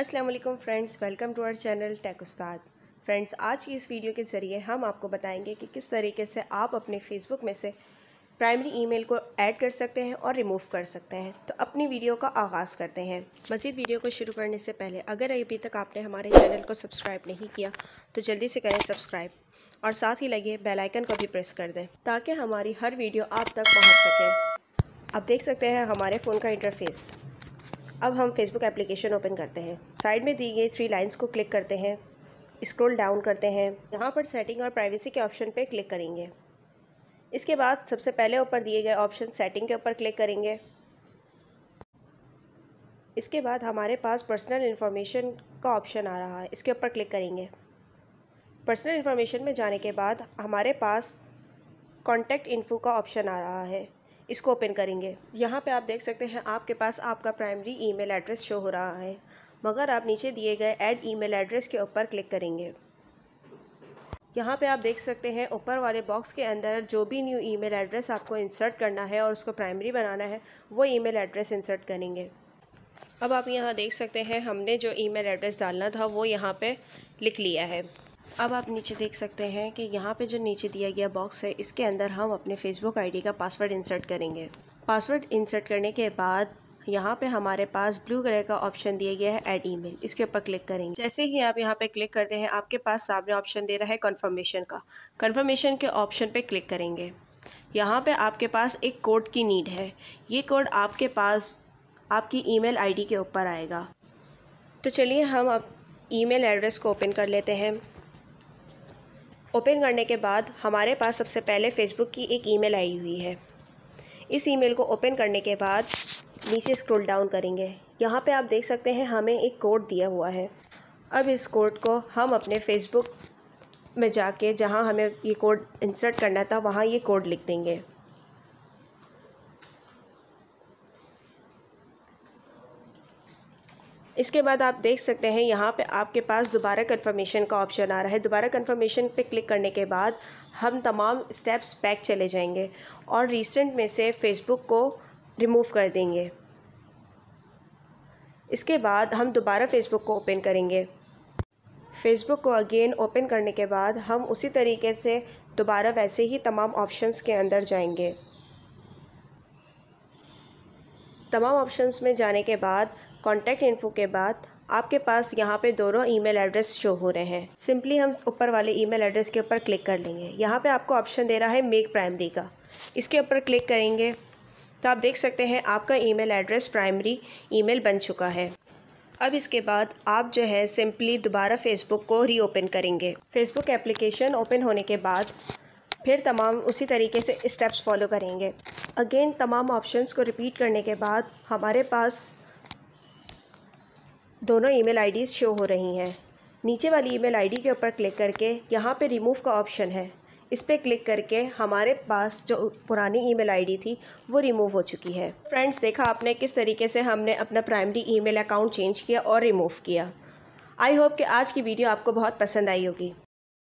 अस्सलाम वालेकुम friends welcome to our channel tech Ustad friends आज की इस वीडियो के ज़रिए हम आपको बताएंगे कि किस तरीके से आप अपने फेसबुक में से प्राइमरी ईमेल को ऐड कर सकते हैं और रिमूव कर सकते हैं तो अपनी वीडियो का आगाज़ करते हैं मज़ीद वीडियो को शुरू करने से पहले अगर अभी तक आपने हमारे चैनल को सब्सक्राइब नहीं किया तो जल्दी से करें सब्सक्राइब और साथ ही लगे बेलाइकन को भी प्रेस कर दें ताकि हमारी हर वीडियो आप तक पहुँच सके आप देख सकते हैं हमारे फ़ोन का इंटरफेस अब हम फेसबुक एप्लीकेशन ओपन करते हैं साइड में दी गई थ्री लाइंस को क्लिक करते हैं स्क्रॉल डाउन करते हैं यहाँ पर सेटिंग और प्राइवेसी के ऑप्शन पे क्लिक करेंगे इसके बाद सबसे पहले ऊपर दिए गए ऑप्शन सेटिंग के ऊपर क्लिक करेंगे इसके बाद हमारे पास पर्सनल इन्फॉर्मेशन का ऑप्शन आ रहा है इसके ऊपर क्लिक करेंगे पर्सनल इन्फॉर्मेशन में जाने के बाद हमारे पास कॉन्टैक्ट इन्फो का ऑप्शन आ रहा है इसको ओपन करेंगे यहाँ पे आप देख सकते हैं आपके पास आपका प्राइमरी ईमेल एड्रेस शो हो रहा है मगर आप नीचे दिए गए ऐड ईमेल एड्रेस के ऊपर क्लिक करेंगे यहाँ पे आप देख सकते हैं ऊपर वाले बॉक्स के अंदर जो भी न्यू ईमेल एड्रेस आपको इंसर्ट करना है और उसको प्राइमरी बनाना है वो ईमेल एड्रेस इंसर्ट करेंगे अब आप यहाँ देख सकते हैं हमने जो ईमेल एड्रेस डालना था वो यहाँ पे लिख लिया है अब आप नीचे देख सकते हैं कि यहाँ पे जो नीचे दिया गया बॉक्स है इसके अंदर हम अपने फेसबुक आईडी का पासवर्ड इंसर्ट करेंगे पासवर्ड इंसर्ट करने के बाद यहाँ पे हमारे पास ब्लू कलर का ऑप्शन दिया गया है ऐड ईमेल इसके ऊपर क्लिक करेंगे जैसे ही आप यहाँ पे क्लिक करते हैं आपके पास सामने ऑप्शन दे रहा है कन्फर्मेशन का कन्फर्मेशन के ऑप्शन पर क्लिक करेंगे यहाँ पर आपके पास एक कोड की नीड है ये कोड आपके पास आपकी ई मेल के ऊपर आएगा तो चलिए हम अब ईमेल एड्रेस को ओपन कर लेते हैं ओपन करने के बाद हमारे पास सबसे पहले फ़ेसबुक की एक ईमेल आई हुई है इस ईमेल को ओपन करने के बाद नीचे स्क्रॉल डाउन करेंगे यहाँ पे आप देख सकते हैं हमें एक कोड दिया हुआ है अब इस कोड को हम अपने फेसबुक में जाके जहाँ हमें ये कोड इंसर्ट करना था वहाँ ये कोड लिख देंगे इसके बाद आप देख सकते हैं यहाँ पे आपके पास दोबारा कंफर्मेशन का ऑप्शन आ रहा है दोबारा कंफर्मेशन पे क्लिक करने के बाद हम तमाम स्टेप्स पैक चले जाएंगे और रीसेंट में से फेसबुक को रिमूव कर देंगे इसके बाद हम दोबारा फेसबुक को ओपन करेंगे फेसबुक को अगेन ओपन करने के बाद हम उसी तरीके से दोबारा वैसे ही तमाम ऑप्शंस के अंदर जाएंगे तमाम ऑप्शंस में जाने के बाद कॉन्टैक्ट इन्फो के बाद आपके पास यहाँ पे दोनों ईमेल एड्रेस शो हो रहे हैं सिंपली हम ऊपर वाले ईमेल एड्रेस के ऊपर क्लिक कर लेंगे यहाँ पे आपको ऑप्शन दे रहा है मेक प्राइमरी का इसके ऊपर क्लिक करेंगे तो आप देख सकते हैं आपका ईमेल एड्रेस प्राइमरी ईमेल बन चुका है अब इसके बाद आप जो है सिंपली दोबारा फेसबुक को रीओपन करेंगे फेसबुक एप्लीकेशन ओपन होने के बाद फिर तमाम उसी तरीके से स्टेप्स फॉलो करेंगे अगेन तमाम ऑप्शंस को रिपीट करने के बाद हमारे पास दोनों ईमेल आईडीज़ शो हो रही हैं नीचे वाली ईमेल आईडी के ऊपर क्लिक करके यहाँ पे रिमूव का ऑप्शन है इस पर क्लिक करके हमारे पास जो पुरानी ईमेल आईडी थी वो रिमूव हो चुकी है फ्रेंड्स देखा आपने किस तरीके से हमने अपना प्राइमरी ईमेल अकाउंट चेंज किया और रिमूव किया आई होप कि आज की वीडियो आपको बहुत पसंद आई होगी